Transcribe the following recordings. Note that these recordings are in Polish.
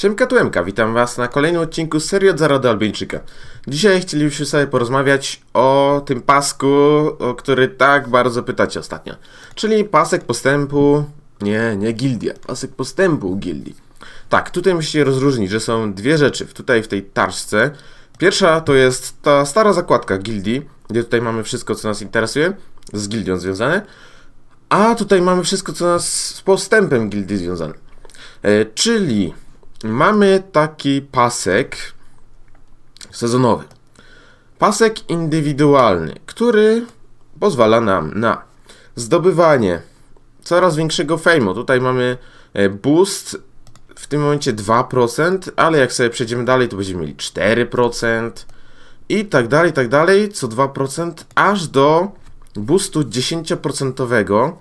Siemka Tuemka, witam Was na kolejnym odcinku serii od zera do Dzisiaj chcielibyśmy sobie porozmawiać o tym pasku, o który tak bardzo pytacie ostatnio. Czyli pasek postępu... Nie, nie gildia. Pasek postępu gildii. Tak, tutaj musicie rozróżnić, że są dwie rzeczy tutaj w tej tarczce. Pierwsza to jest ta stara zakładka gildii, gdzie tutaj mamy wszystko, co nas interesuje, z gildią związane. A tutaj mamy wszystko, co nas z postępem gildii związane. E, czyli mamy taki pasek sezonowy. Pasek indywidualny, który pozwala nam na zdobywanie coraz większego fejmu. Tutaj mamy e, boost w tym momencie 2%, ale jak sobie przejdziemy dalej, to będziemy mieli 4% i tak dalej, i tak dalej, co 2%, aż do boostu 10%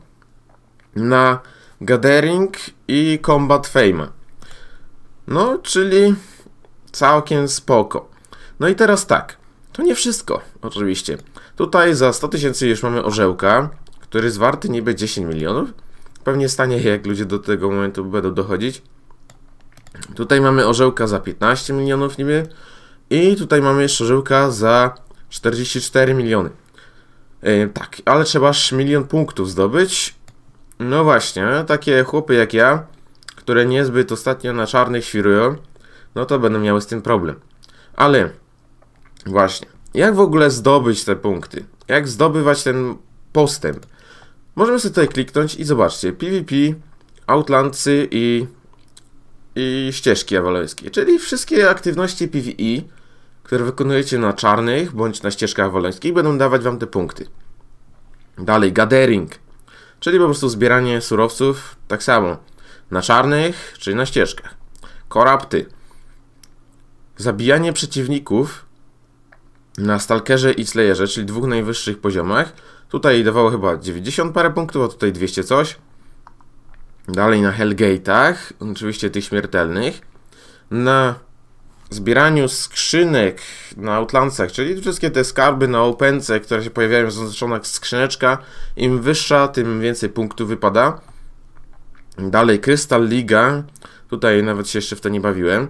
na gathering i combat fame. No, czyli całkiem spoko. No i teraz tak, to nie wszystko, oczywiście. Tutaj za 100 tysięcy już mamy orzełka, który jest warty niby 10 milionów. Pewnie stanie jak ludzie do tego momentu będą dochodzić. Tutaj mamy orzełka za 15 milionów niby. I tutaj mamy jeszcze orzełka za 44 miliony. E, tak, ale trzeba milion punktów zdobyć. No właśnie, takie chłopy jak ja które niezbyt ostatnio na czarnych świrują, no to będą miały z tym problem. Ale właśnie, jak w ogóle zdobyć te punkty? Jak zdobywać ten postęp? Możemy sobie tutaj kliknąć i zobaczcie, PvP, Outlandcy i, i ścieżki awalońskie, czyli wszystkie aktywności PvE, które wykonujecie na czarnych bądź na ścieżkach awalońskich będą dawać wam te punkty. Dalej, gathering, czyli po prostu zbieranie surowców, tak samo. Na czarnych czy na ścieżkach. Korapty. Zabijanie przeciwników na Stalkerze i Slayerze, czyli dwóch najwyższych poziomach. Tutaj dawało chyba 90 parę punktów, a tutaj 200 coś. Dalej na Hellgate'ach, oczywiście tych śmiertelnych. Na zbieraniu skrzynek na Outlandsach, czyli wszystkie te skarby na opence, które się pojawiają, są zaznaczone skrzyneczka. Im wyższa, tym więcej punktów wypada. Dalej, Crystal Liga. Tutaj nawet się jeszcze w to nie bawiłem.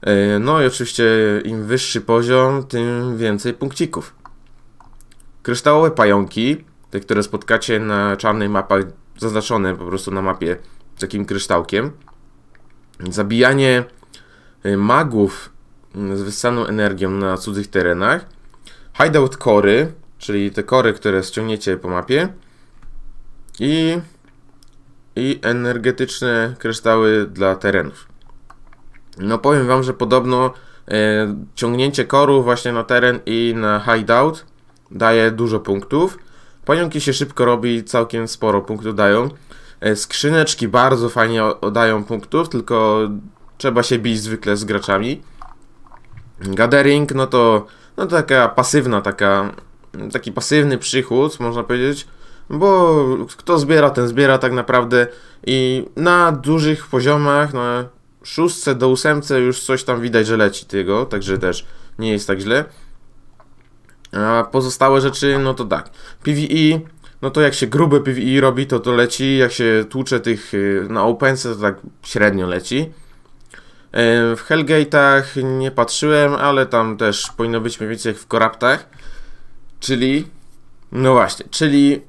E, no i oczywiście im wyższy poziom, tym więcej punkcików. Kryształowe pająki, te które spotkacie na czarnej mapie, zaznaczone po prostu na mapie takim kryształkiem. Zabijanie e, magów mm, z wyssaną energią na cudzych terenach. Hideout kory, czyli te kory, które ściągniecie po mapie. I i energetyczne kryształy dla terenów. No powiem wam, że podobno e, ciągnięcie koru właśnie na teren i na hideout daje dużo punktów. Pająki się szybko robi, całkiem sporo punktów dają. E, skrzyneczki bardzo fajnie oddają punktów, tylko trzeba się bić zwykle z graczami. Gathering, no to no taka pasywna, taka, taki pasywny przychód, można powiedzieć, bo kto zbiera, ten zbiera tak naprawdę i na dużych poziomach, na szóstce do ósemce już coś tam widać, że leci tego, także też nie jest tak źle. A pozostałe rzeczy, no to tak. PvE, no to jak się grube PvE robi, to to leci, jak się tłucze tych y, na opence, to tak średnio leci. Y, w Hellgate'ach nie patrzyłem, ale tam też powinno być mniej więcej jak w Koraptach. Czyli, no właśnie, czyli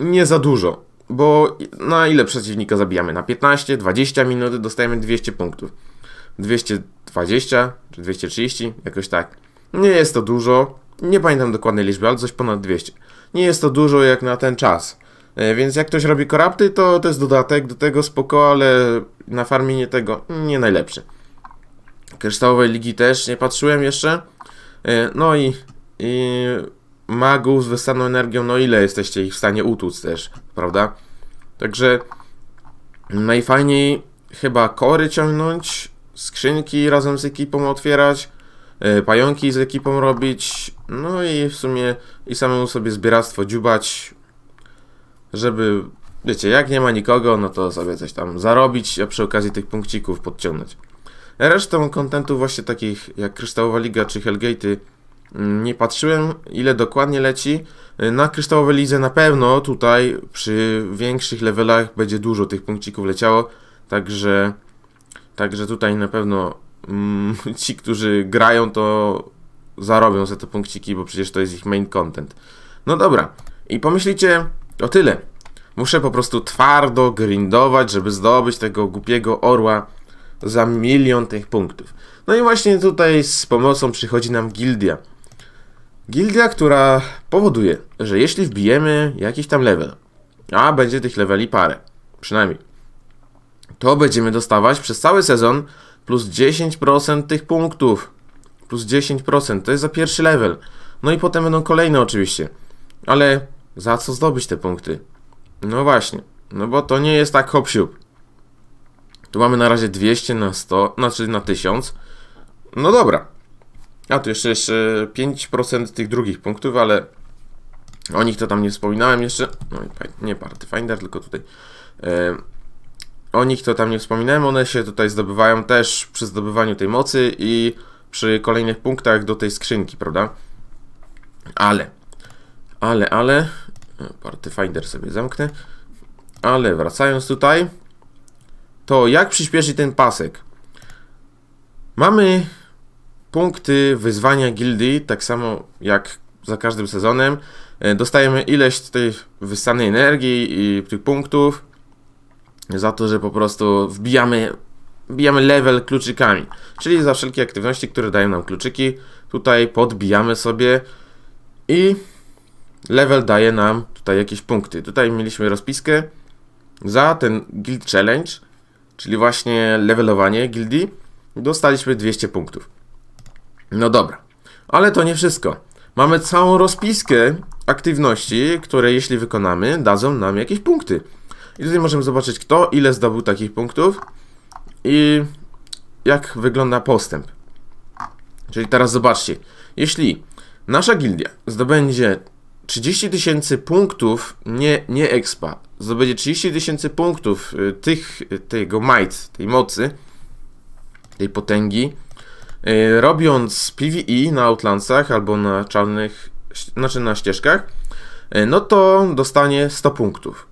nie za dużo, bo na ile przeciwnika zabijamy? Na 15, 20 minut dostajemy 200 punktów. 220 czy 230, jakoś tak. Nie jest to dużo, nie pamiętam dokładnej liczby, ale coś ponad 200. Nie jest to dużo jak na ten czas. E, więc jak ktoś robi korapty, to to jest dodatek do tego spoko, ale na farmienie tego nie najlepszy. Kryształowej ligi też nie patrzyłem jeszcze. E, no i, i magów z wystaną energią, no ile jesteście ich w stanie utłuc też, prawda? Także najfajniej chyba kory ciągnąć, skrzynki razem z ekipą otwierać, e, pająki z ekipą robić, no i w sumie i samemu sobie zbieractwo dziubać, żeby, wiecie, jak nie ma nikogo, no to sobie coś tam zarobić, a przy okazji tych punkcików podciągnąć. Resztą kontentu właśnie takich jak Kryształowa Liga czy Hellgate'y nie patrzyłem ile dokładnie leci. Na kryształowe lidze na pewno tutaj przy większych levelach będzie dużo tych punkcików leciało, także, także tutaj na pewno mm, ci, którzy grają to zarobią za te punkciki, bo przecież to jest ich main content. No dobra, i pomyślicie o tyle. Muszę po prostu twardo grindować, żeby zdobyć tego głupiego orła za milion tych punktów. No i właśnie tutaj z pomocą przychodzi nam gildia. Gildia, która powoduje, że jeśli wbijemy jakiś tam level, a będzie tych leveli parę, przynajmniej, to będziemy dostawać przez cały sezon plus 10% tych punktów. Plus 10%, to jest za pierwszy level. No i potem będą kolejne oczywiście. Ale za co zdobyć te punkty? No właśnie, no bo to nie jest tak hop -siup. Tu mamy na razie 200 na 100, znaczy na 1000. No dobra, a tu jeszcze, jeszcze 5% tych drugich punktów, ale o nich to tam nie wspominałem jeszcze. No, nie Partyfinder, tylko tutaj. E, o nich to tam nie wspominałem. One się tutaj zdobywają też przy zdobywaniu tej mocy i przy kolejnych punktach do tej skrzynki, prawda? Ale, ale, ale. E, Partyfinder sobie zamknę. Ale wracając tutaj, to jak przyspieszy ten pasek? Mamy punkty wyzwania gildii, tak samo jak za każdym sezonem, e, dostajemy ileś tej wyssanej energii i tych punktów za to, że po prostu wbijamy, wbijamy level kluczykami. Czyli za wszelkie aktywności, które dają nam kluczyki, tutaj podbijamy sobie i level daje nam tutaj jakieś punkty. Tutaj mieliśmy rozpiskę za ten Guild Challenge, czyli właśnie levelowanie gildii, dostaliśmy 200 punktów. No dobra, ale to nie wszystko. Mamy całą rozpiskę aktywności, które jeśli wykonamy, dadzą nam jakieś punkty. I tutaj możemy zobaczyć kto, ile zdobył takich punktów i jak wygląda postęp. Czyli teraz zobaczcie, jeśli nasza gildia zdobędzie 30 tysięcy punktów, nie, nie expa, zdobędzie 30 tysięcy punktów y, tych, y, tego might, tej mocy, tej potęgi, Y, robiąc PvE na Outlandsach albo na czarnych, znaczy na ścieżkach, y, no to dostanie 100 punktów.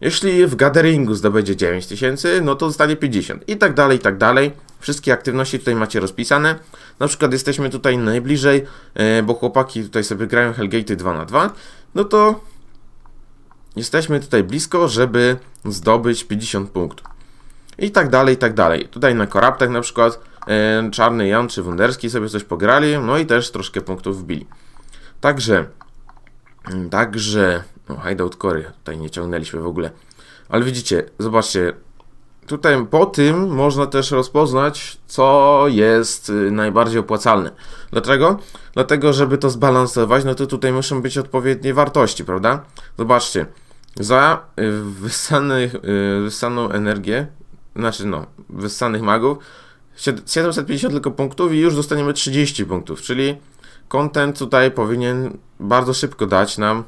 Jeśli w gatheringu zdobędzie 9000, no to dostanie 50 i tak dalej, i tak dalej. Wszystkie aktywności tutaj macie rozpisane. Na przykład jesteśmy tutaj najbliżej, y, bo chłopaki tutaj sobie grają Hellgate 2 na 2 No to jesteśmy tutaj blisko, żeby zdobyć 50 punktów. I tak dalej, i tak dalej. Tutaj na koraptach na przykład E, Czarny Jan czy Wunderski sobie coś pograli, no i też troszkę punktów wbili. Także, mm, także, no hideout kory tutaj nie ciągnęliśmy w ogóle. Ale widzicie, zobaczcie, tutaj po tym można też rozpoznać, co jest y, najbardziej opłacalne. Dlaczego? Dlatego, żeby to zbalansować, no to tutaj muszą być odpowiednie wartości, prawda? Zobaczcie, za y, wysanych, y, wyssaną energię, znaczy no, wyssanych magów, 750 tylko punktów i już dostaniemy 30 punktów, czyli content tutaj powinien bardzo szybko dać nam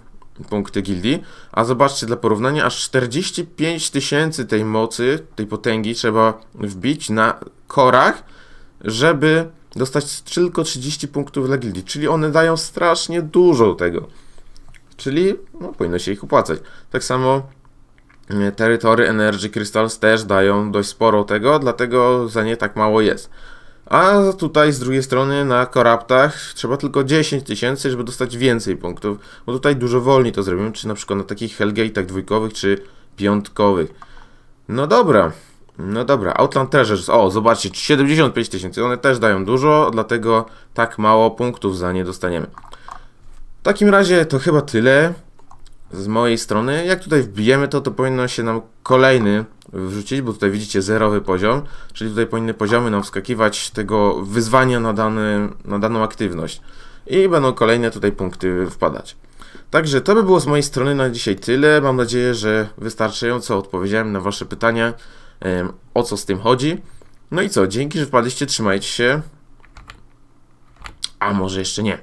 punkty gildii, a zobaczcie dla porównania, aż 45 tysięcy tej mocy, tej potęgi trzeba wbić na korach, żeby dostać tylko 30 punktów dla gildii, czyli one dają strasznie dużo tego. Czyli no, powinno się ich opłacać. Tak samo terytory Energy Crystals też dają dość sporo tego, dlatego za nie tak mało jest. A tutaj z drugiej strony na koraptach trzeba tylko 10 tysięcy, żeby dostać więcej punktów, bo tutaj dużo wolniej to zrobimy, czy na przykład na takich Hellgate'ach dwójkowych, czy piątkowych. No dobra, no dobra, Outland Treasures, o zobaczcie, 75 tysięcy, one też dają dużo, dlatego tak mało punktów za nie dostaniemy. W takim razie to chyba tyle z mojej strony. Jak tutaj wbijemy to, to powinno się nam kolejny wrzucić, bo tutaj widzicie zerowy poziom, czyli tutaj powinny poziomy nam wskakiwać tego wyzwania na, dany, na daną aktywność i będą kolejne tutaj punkty wpadać. Także to by było z mojej strony na dzisiaj tyle. Mam nadzieję, że wystarczająco odpowiedziałem na Wasze pytania, o co z tym chodzi. No i co, dzięki, że wpadliście, trzymajcie się. A może jeszcze nie.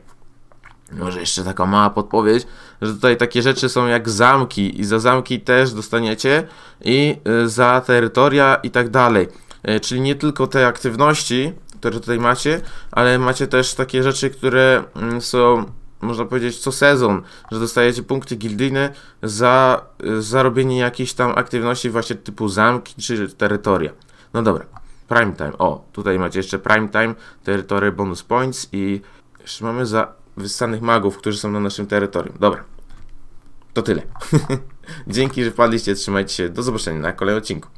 Może jeszcze taka mała podpowiedź, że tutaj takie rzeczy są jak zamki i za zamki też dostaniecie i y, za terytoria i tak dalej. Y, czyli nie tylko te aktywności, które tutaj macie, ale macie też takie rzeczy, które mm, są, można powiedzieć, co sezon, że dostajecie punkty gildyjne za y, zarobienie jakiejś tam aktywności właśnie typu zamki czy terytoria. No dobra, prime time. O, tutaj macie jeszcze prime time, terytory bonus points i jeszcze mamy za wyssanych magów, którzy są na naszym terytorium. Dobra. To tyle. Dzięki, że wpadliście. Trzymajcie się. Do zobaczenia na kolejnym odcinku.